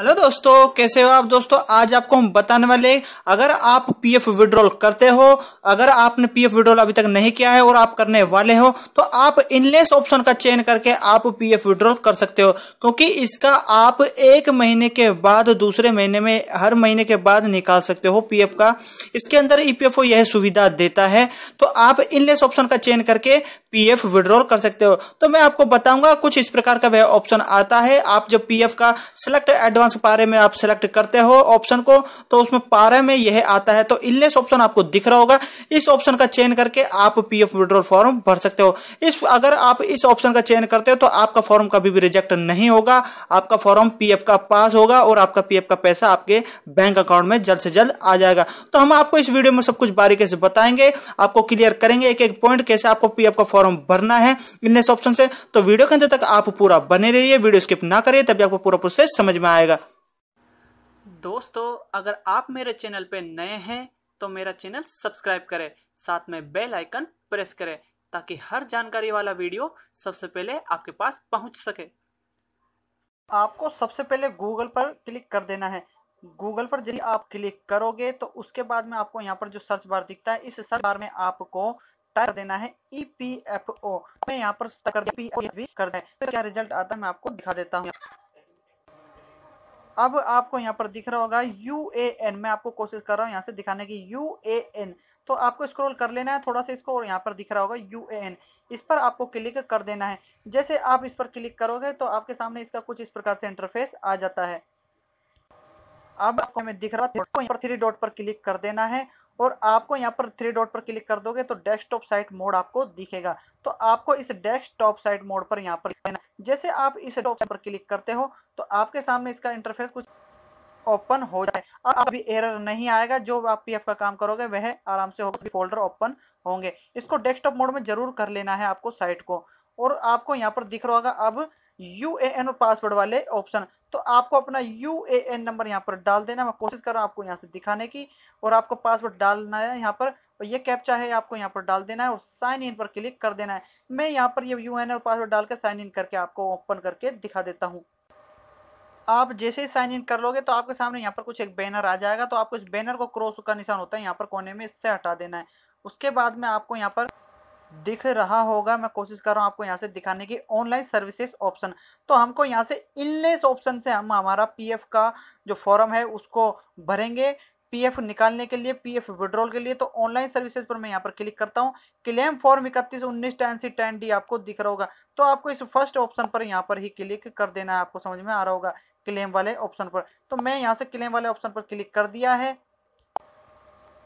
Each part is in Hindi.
हेलो दोस्तों कैसे हो आप दोस्तों आज आपको हम बताने वाले अगर आप पीएफ विड्रॉल करते हो अगर आपने पीएफ विड्रॉल अभी तक नहीं किया है और आप करने वाले हो तो आप इनलेस ऑप्शन का चयन करके आप पीएफ विड्रॉल कर सकते हो क्योंकि इसका आप एक महीने के बाद दूसरे महीने में हर महीने के बाद निकाल सकते हो पीएफ का इसके अंदर ई e यह सुविधा देता है तो आप इनलेस ऑप्शन का चयन करके पीएफ विड्रॉल कर सकते हो तो मैं आपको बताऊंगा कुछ इस प्रकार का वह ऑप्शन आता है आप जब पीएफ का सिलेक्ट एडवांस पारे में आप सिलेक्ट करते हो ऑप्शन को तो उसमें पारे में यह आता है तो इलनेस ऑप्शन आपको दिख रहा होगा इस ऑप्शन का चेन करके आप पीएफ विड्रॉल फॉर्म भर सकते हो इस अगर आप इस ऑप्शन का चेन करते हो तो आपका फॉर्म कभी भी रिजेक्ट नहीं होगा आपका फॉर्म पीएफ का पास होगा और आपका पीएफ का पैसा आपके बैंक अकाउंट में जल्द से जल्द आ जाएगा तो हम आपको इस वीडियो में सब कुछ बारीकी से बताएंगे आपको क्लियर करेंगे एक एक पॉइंट कैसे आपको पीएफ का फॉर्म भरना है इनमें ऑप्शन से तो वीडियो के अंदर तक आप पूरा बने रहिए वीडियो स्किप ना करिए तभी आपको पूरा प्रोसेस समझ में आएगा दोस्तों अगर आप मेरे चैनल पे नए हैं तो मेरा चैनल सब्सक्राइब करें साथ में बेल आइकन प्रेस करें ताकि हर जानकारी वाला वीडियो सबसे पहले आपके पास पहुंच सके आपको सबसे पहले गूगल पर क्लिक कर देना है गूगल पर यदि आप क्लिक करोगे तो उसके बाद में आपको यहाँ पर जो सर्च बार दिखता है इस सर्च बार में आपको टाइप कर देना है ई पी एफ ओ मैं यहाँ पर कर e भी कर दें तो क्या रिजल्ट आता है मैं आपको दिखा देता हूँ अब आपको यहाँ पर दिख रहा होगा यू ए एन मैं आपको कोशिश कर रहा हूँ यहाँ से दिखाने की यू ए एन तो आपको स्क्रॉल कर लेना है थोड़ा सा इसको और यहाँ पर दिख रहा होगा यू ए एन इस पर आपको क्लिक कर देना है जैसे आप इस पर क्लिक करोगे तो आपके सामने इसका कुछ इस प्रकार से इंटरफेस आ जाता है अब आपको मैं दिख रहा था थ्री डॉट पर क्लिक कर देना है और आपको यहाँ पर थ्री डॉट पर क्लिक कर दोगे तो डेस्कटॉप साइट मोड आपको दिखेगा तो आपको इस डेस्कटॉप साइट मोड पर यहाँ पर जैसे आप इस टॉप पर क्लिक करते हो तो आपके सामने इसका इंटरफेस कुछ ओपन हो जाए अभी एरर नहीं आएगा जो आप पी का काम करोगे वह आराम से होगा फोल्डर ओपन होंगे इसको डेस्कटॉप मोड में जरूर कर लेना है आपको साइट को और आपको यहाँ पर दिख रहा होगा अब यू ए एन और पासवर्ड वाले ऑप्शन तो आपको अपना यू ए एन नंबर यहाँ पर डाल देना मैं कोशिश कर रहा हूँ आपको यहाँ से दिखाने की और आपको पासवर्ड डालना है यहाँ पर और ये कैप चाहे आपको यहाँ पर डाल देना है और साइन इन पर क्लिक कर देना है मैं यहाँ पर ये यू एन और पासवर्ड डाल के साइन इन करके आपको ओपन करके दिखा देता हूँ आप जैसे ही साइन इन कर लोगे तो आपके सामने यहाँ पर कुछ एक बैनर आ जाएगा तो आपको इस बैनर को क्रॉस का निशान होता है यहाँ पर कोने में इससे हटा देना है उसके बाद में आपको यहाँ पर दिख रहा होगा मैं कोशिश कर रहा हूँ आपको यहाँ से दिखाने की ऑनलाइन सर्विसेज ऑप्शन तो हमको यहाँ से इनलेस ऑप्शन से हम हमारा पीएफ का जो फॉर्म है उसको भरेंगे पीएफ निकालने के लिए पीएफ विड्रॉल के लिए तो ऑनलाइन सर्विसेज पर मैं यहाँ पर क्लिक करता हूँ क्लेम फॉर्म इकतीस उन्नीस टेन सी टेन डी आपको दिख रहा होगा तो आपको इस फर्स्ट ऑप्शन पर यहाँ पर ही क्लिक कर देना है आपको समझ में आ रहा होगा क्लेम वाले ऑप्शन पर तो मैं यहाँ से क्लेम वाले ऑप्शन पर क्लिक कर दिया है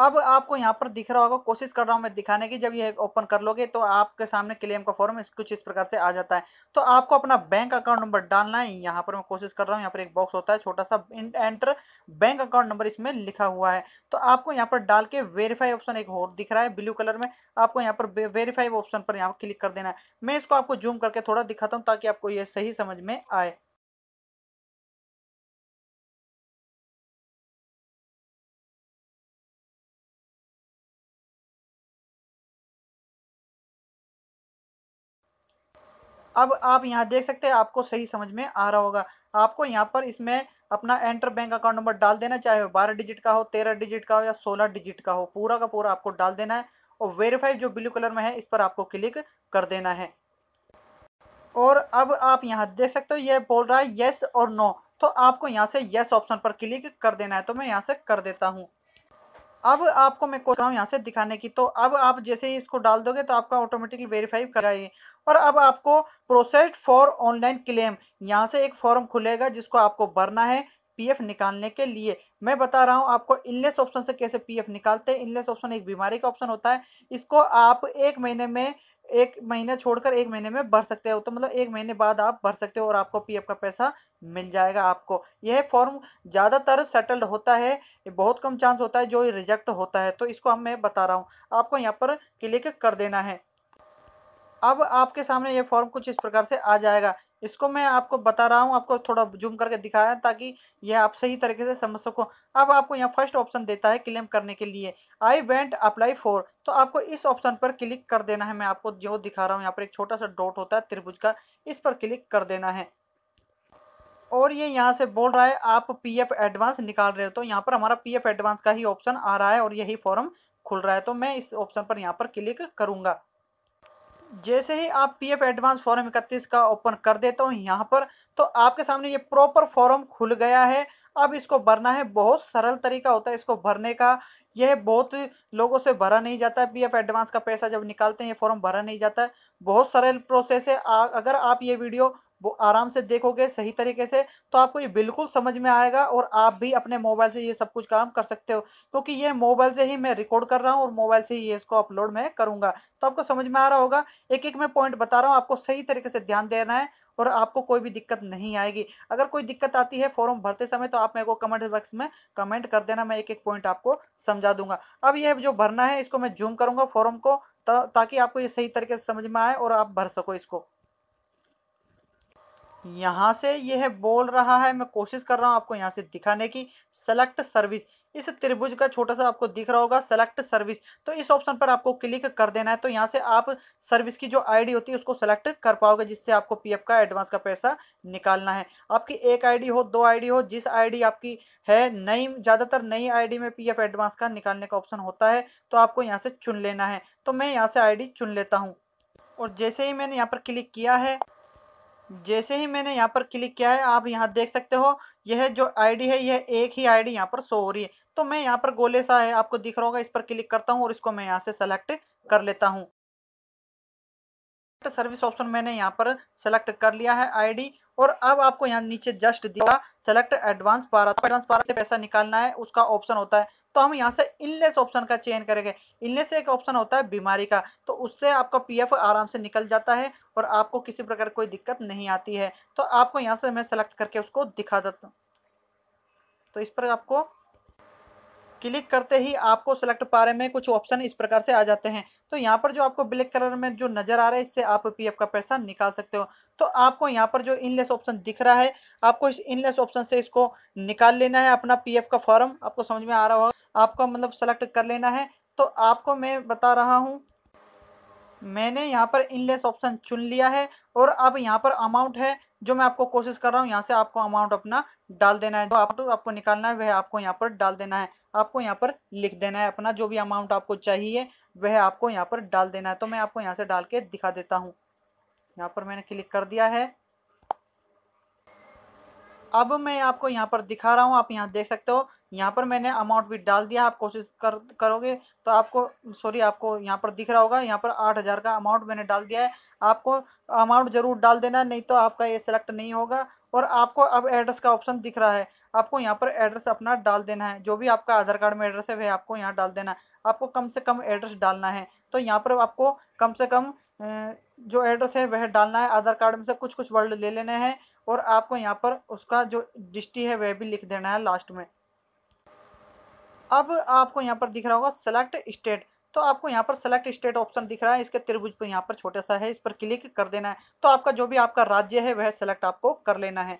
अब आपको यहाँ पर दिख रहा होगा कोशिश कर रहा हूँ मैं दिखाने की जब ये ओपन कर लोगे तो आपके सामने क्लेम का फॉर्म कुछ इस प्रकार से आ जाता है तो आपको अपना बैंक अकाउंट नंबर डालना है यहाँ पर मैं कोशिश कर रहा हूँ यहाँ पर एक बॉक्स होता है छोटा सा एंटर बैंक अकाउंट नंबर इसमें लिखा हुआ है तो आपको यहाँ पर डाल के वेरीफाई ऑप्शन एक और दिख रहा है ब्लू कलर में आपको यहाँ पर वेरीफाई ऑप्शन पर यहाँ क्लिक कर देना है मैं इसको आपको जूम करके थोड़ा दिखाता हूँ ताकि आपको ये सही समझ में आए अब आप यहाँ देख सकते हैं आपको सही समझ में आ रहा होगा आपको यहाँ पर इसमें अपना एंटर बैंक अकाउंट नंबर डाल देना चाहे बारह डिजिट का हो तेरह डिजिट का हो या सोलह डिजिट का हो पूरा का पूरा आपको डाल देना है और वेरीफाई जो ब्लू कलर में है इस पर आपको क्लिक कर देना है और अब आप यहाँ देख सकते हो ये बोल रहा है येस और नो तो आपको यहाँ से येस ऑप्शन पर क्लिक कर देना है तो मैं यहाँ से कर देता हूँ अब आपको मैं कोशिश रहा यहाँ से दिखाने की तो अब आप जैसे ही इसको डाल दोगे तो आपका ऑटोमेटिकली वेरीफाई कर जाएगी और अब आपको प्रोसेस फॉर ऑनलाइन क्लेम यहाँ से एक फॉर्म खुलेगा जिसको आपको भरना है पीएफ निकालने के लिए मैं बता रहा हूँ आपको इनलेस ऑप्शन से कैसे पीएफ निकालते हैं इनलेस ऑप्शन एक बीमारी का ऑप्शन होता है इसको आप एक महीने में एक महीना छोड़कर एक महीने में भर सकते हो तो मतलब एक महीने बाद आप भर सकते हो और आपको पीएफ का पैसा मिल जाएगा आपको यह फॉर्म ज़्यादातर सेटल्ड होता है बहुत कम चांस होता है जो रिजेक्ट होता है तो इसको हम मैं बता रहा हूँ आपको यहाँ पर क्लिक कर देना है अब आपके सामने ये फॉर्म कुछ इस प्रकार से आ जाएगा इसको मैं आपको बता रहा हूँ आपको थोड़ा जूम करके दिखाया ताकि यह आप सही तरीके से समझ सको अब आपको यहाँ फर्स्ट ऑप्शन देता है क्लेम करने के लिए आई वेंट अप्लाई फॉर तो आपको इस ऑप्शन पर क्लिक कर देना है मैं आपको जो दिखा रहा हूँ यहाँ पर एक छोटा सा डॉट होता है त्रिभुज का इस पर क्लिक कर देना है और ये यहाँ से बोल रहा है आप पी एडवांस निकाल रहे हो तो यहाँ पर हमारा पी एडवांस का ही ऑप्शन आ रहा है और यही फॉर्म खुल रहा है तो मैं इस ऑप्शन पर यहाँ पर क्लिक करूँगा जैसे ही आप पी एफ एडवांस फॉर्म इकतीस का ओपन कर देता हूँ यहाँ पर तो आपके सामने ये प्रॉपर फॉर्म खुल गया है अब इसको भरना है बहुत सरल तरीका होता है इसको भरने का यह बहुत लोगों से भरा नहीं जाता है पी एफ एडवांस का पैसा जब निकालते हैं ये फॉर्म भरा नहीं जाता है बहुत सरल प्रोसेस है अगर आप ये वीडियो वो आराम से देखोगे सही तरीके से तो आपको ये बिल्कुल समझ में आएगा और आप भी अपने मोबाइल से ये सब कुछ काम कर सकते हो क्योंकि तो ये मोबाइल से ही मैं रिकॉर्ड कर रहा हूँ और मोबाइल से ही ये इसको अपलोड मैं करूँगा तो आपको समझ में आ रहा होगा एक एक मैं पॉइंट बता रहा हूँ आपको सही तरीके से ध्यान देना है और आपको कोई भी दिक्कत नहीं आएगी अगर कोई दिक्कत आती है फॉर्म भरते समय तो आप मेरे को कमेंट बॉक्स में कमेंट कर देना मैं एक एक पॉइंट आपको समझा दूंगा अब यह जो भरना है इसको मैं जूम करूंगा फॉर्म को ताकि आपको ये सही तरीके से समझ में आए और आप भर सको इसको यहाँ से यह बोल रहा है मैं कोशिश कर रहा हूँ आपको यहाँ से दिखाने की सेलेक्ट सर्विस इस त्रिभुज का छोटा सा आपको दिख रहा होगा सेलेक्ट सर्विस तो इस ऑप्शन पर आपको क्लिक कर देना है तो यहाँ से आप सर्विस की जो आईडी होती है उसको सेलेक्ट कर पाओगे जिससे आपको पीएफ का एडवांस का पैसा निकालना है आपकी एक आईडी हो दो आईडी हो जिस आईडी आपकी है नई ज़्यादातर नई आईडी में पीएफ एडवांस का निकालने का ऑप्शन होता है तो आपको यहाँ से चुन लेना है तो मैं यहाँ से आई चुन लेता हूँ और जैसे ही मैंने यहाँ पर क्लिक किया है जैसे ही मैंने यहाँ पर क्लिक किया है आप यहाँ देख सकते हो यह जो आईडी है यह एक ही आईडी यहाँ पर शो हो रही है तो मैं यहाँ पर गोले सा है आपको दिख रहा होगा इस पर क्लिक करता हूँ और इसको मैं यहाँ से सेलेक्ट कर लेता हूँ सर्विस ऑप्शन मैंने यहाँ पर सेलेक्ट कर लिया है आईडी और अब आपको यहाँ नीचे जस्ट दिया सेलेक्ट एडवांस बारह एडवांस बारह से पैसा निकालना है उसका ऑप्शन होता है तो हम यहाँ से इनलेस ऑप्शन का चेंज करेंगे इनलेस एक ऑप्शन होता है बीमारी का तो उससे आपका पीएफ आराम से निकल जाता है और आपको किसी प्रकार कोई दिक्कत नहीं आती है तो आपको यहाँ से मैं सेलेक्ट करके उसको दिखा देता हूँ तो इस पर आपको क्लिक करते ही आपको सेलेक्ट पारे में कुछ ऑप्शन इस प्रकार से आ जाते हैं तो यहाँ पर जो आपको ब्लैक कलर में जो नज़र आ रहा है इससे आप पीएफ का पैसा निकाल सकते हो तो आपको यहाँ पर जो इनलेस ऑप्शन दिख रहा है आपको इस इनलेस ऑप्शन से इसको निकाल लेना है अपना पीएफ का फॉर्म आपको समझ में आ रहा होगा आपको मतलब सेलेक्ट कर लेना है तो आपको मैं बता रहा हूँ मैंने यहाँ पर इनलेस ऑप्शन चुन लिया है और अब यहाँ पर अमाउंट है जो मैं आपको कोशिश कर रहा हूँ यहाँ से आपको अमाउंट अपना डाल देना है जो आप, तो आपको निकालना है वह आपको यहाँ पर डाल देना है आपको यहाँ पर लिख देना है अपना जो भी अमाउंट आपको चाहिए वह आपको यहाँ पर डाल देना है तो मैं आपको यहाँ से डाल के दिखा देता हूँ यहाँ पर मैंने क्लिक कर दिया है अब मैं आपको यहाँ पर दिखा रहा हूँ आप यहाँ देख सकते हो यहाँ पर मैंने अमाउंट भी डाल दिया आप कोशिश कर करोगे तो आपको सॉरी आपको यहाँ पर दिख रहा होगा यहाँ पर आठ हज़ार का अमाउंट मैंने डाल दिया है आपको अमाउंट ज़रूर डाल देना नहीं तो आपका ये सिलेक्ट नहीं होगा और आपको अब एड्रेस का ऑप्शन दिख रहा है आपको यहाँ पर एड्रेस अपना डाल देना है जो भी आपका आधार कार्ड में एड्रेस है वह आपको यहाँ डाल देना है आपको कम से कम एड्रेस डालना है तो यहाँ पर आपको कम से कम जो एड्रेस है वह डालना है आधार कार्ड में से कुछ कुछ वर्ड ले लेने हैं और आपको यहाँ पर उसका जो डिस्ट्री है वह भी लिख देना है लास्ट में अब आपको यहाँ पर दिख रहा होगा सेलेक्ट स्टेट तो आपको यहाँ पर सेलेक्ट स्टेट ऑप्शन दिख रहा है इसके त्रिभुज पर यहाँ पर छोटा सा है इस पर क्लिक कर देना है तो आपका जो भी आपका राज्य है वह सेलेक्ट आपको कर लेना है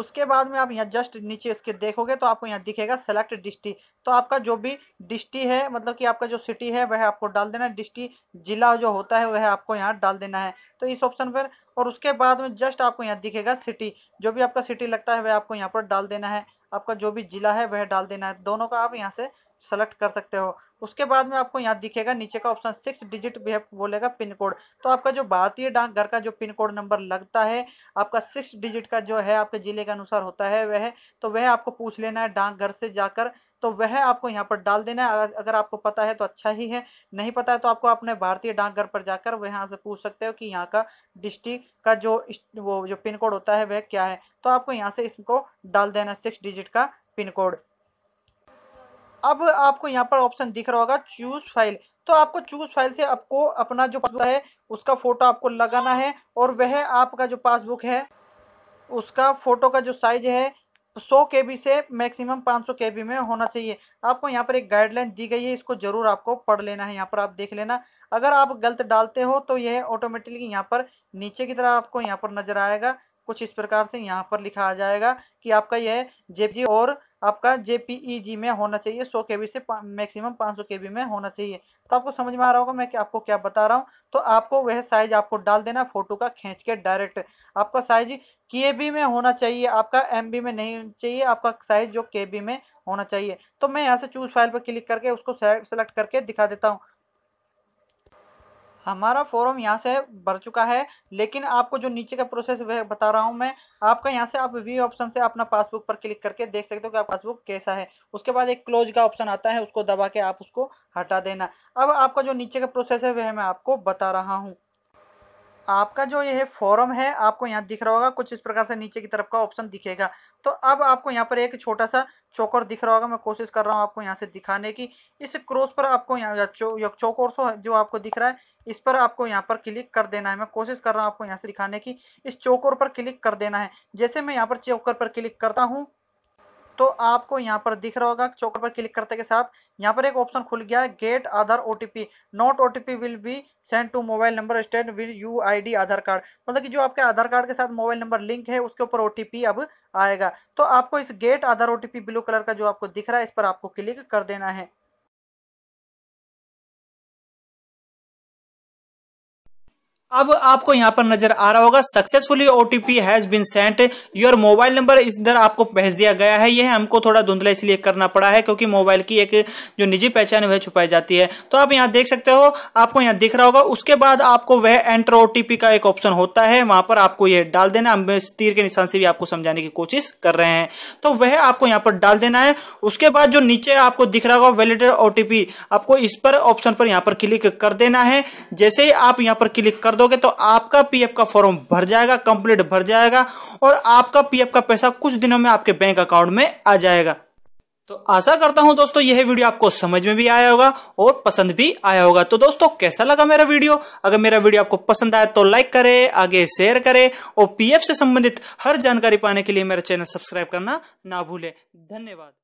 उसके बाद में आप यहाँ जस्ट नीचे इसके देखोगे तो आपको यहाँ दिखेगा सेलेक्ट डिस्ट्री तो आपका जो भी डिस्ट्री है मतलब कि आपका जो सिटी है वह आपको डाल देना है डिस्ट्री जिला जो होता है वह आपको यहाँ डाल देना है तो इस ऑप्शन पर और उसके बाद में जस्ट आपको यहाँ दिखेगा सिटी जो भी आपका सिटी लगता है वह आपको यहाँ पर डाल देना है आपका जो भी ज़िला है वह डाल देना है दोनों का आप यहाँ से सेलेक्ट कर सकते हो उसके बाद में आपको यहाँ दिखेगा नीचे का ऑप्शन सिक्स डिजिट भी बोलेगा पिन कोड तो आपका जो भारतीय डाक घर का जो पिन कोड नंबर लगता है आपका सिक्स डिजिट का जो है आपके ज़िले के अनुसार होता है वह तो वह आपको पूछ लेना है डाक घर से जाकर तो वह आपको यहाँ पर डाल देना है अगर आपको पता है तो अच्छा ही है नहीं पता है तो आपको अपने भारतीय डाकघर पर जाकर वह यहाँ से पूछ सकते हो कि यहाँ का डिस्ट्रिक्ट का जो वो जो पिन कोड होता है वह क्या है तो आपको यहाँ से इसको डाल देना है सिक्स डिजिट का पिन कोड अब आपको यहाँ पर ऑप्शन दिख रहा होगा चूज फाइल तो आपको चूज फाइल से आपको अपना जो पासबुक है उसका फ़ोटो आपको लगाना है और वह आपका जो पासबुक है उसका फ़ोटो का जो साइज है 100 के से मैक्सिमम 500 के में होना चाहिए आपको यहाँ पर एक गाइडलाइन दी गई है इसको ज़रूर आपको पढ़ लेना है यहाँ पर आप देख लेना अगर आप गलत डालते हो तो यह ऑटोमेटिकली यहाँ पर नीचे की तरह आपको यहाँ पर नज़र आएगा कुछ इस प्रकार से यहाँ पर लिखा आ जाएगा कि आपका यह जेपजी और आपका जेपीईजी में होना चाहिए 100 के से मैक्सिमम 500 के में होना चाहिए तो आपको समझ में आ रहा होगा मैं आपको क्या बता रहा हूँ तो आपको वह साइज आपको डाल देना फोटो का खींच के डायरेक्ट आपका साइज के में होना चाहिए आपका एम में नहीं चाहिए आपका साइज जो के में होना चाहिए तो मैं यहाँ से चूज फाइल पर क्लिक करके उसको सेलेक्ट करके दिखा देता हूँ हमारा फॉर्म यहाँ से भर चुका है लेकिन आपको जो नीचे का प्रोसेस वह बता रहा हूँ मैं आपका यहाँ से आप वी ऑप्शन से अपना पासबुक पर क्लिक करके देख सकते हो कि आपका पासबुक कैसा है उसके बाद एक क्लोज का ऑप्शन आता है उसको दबा के आप उसको हटा देना अब आपका जो नीचे का प्रोसेस है वह मैं आपको बता रहा हूँ आपका जो यह फॉरम है आपको यहाँ दिख रहा होगा कुछ इस प्रकार से नीचे की तरफ का ऑप्शन दिखेगा तो अब आपको यहाँ पर एक छोटा सा चौकोर दिख रहा होगा मैं कोशिश कर रहा हूँ आपको यहाँ से दिखाने की इस क्रॉस पर आपको यहाँ चो, चौकोर जो आपको दिख रहा है इस पर आपको यहाँ पर क्लिक कर देना है मैं कोशिश कर रहा हूँ आपको यहाँ से दिखाने की इस चौकोर पर क्लिक कर देना है जैसे मैं यहाँ पर चौकर पर क्लिक करता हूँ तो आपको यहाँ पर दिख रहा होगा चौकर पर क्लिक करते के साथ यहाँ पर एक ऑप्शन खुल गया है get Aadhaar O not O will be send to mobile number state will U I D Aadhaar card मतलब कि जो आपके आधार कार्ड के साथ मोबाइल नंबर लिंक है उसके ऊपर ओ अब आएगा तो आपको इस get Aadhaar O blue colour का जो आपको दिख रहा है इस पर आपको क्लिक कर देना है अब आपको यहाँ पर नजर आ रहा होगा successfully OTP has been sent your mobile number इधर आपको भेज दिया गया है यह हमको थोड़ा धुंधला इसलिए करना पड़ा है क्योंकि मोबाइल की एक जो निजी पहचान वह छुपाई जाती है तो आप यहाँ देख सकते हो आपको यहाँ दिख रहा होगा उसके बाद आपको वह एंटर ओटीपी का एक ऑप्शन होता है वहां पर आपको यह डाल देना हम तीर के निशान से भी आपको समझाने की कोशिश कर रहे हैं तो वह आपको यहाँ पर डाल देना है उसके बाद जो नीचे आपको दिख रहा होगा वेलिड ओटीपी आपको इस पर ऑप्शन पर यहाँ पर क्लिक कर देना है जैसे ही आप यहाँ पर क्लिक कर दोगे तो आपका पीएफ का फॉर्म भर जाएगा कंप्लीट भर जाएगा और आपका पीएफ का पैसा कुछ दिनों में आपके बैंक अकाउंट में आ जाएगा तो आशा करता हूं दोस्तों यह वीडियो आपको समझ में भी आया होगा और पसंद भी आया होगा तो दोस्तों कैसा लगा मेरा वीडियो अगर मेरा वीडियो आपको पसंद आया तो लाइक करें आगे शेयर करें और पीएफ से संबंधित हर जानकारी पाने के लिए मेरा चैनल सब्सक्राइब करना ना भूलें धन्यवाद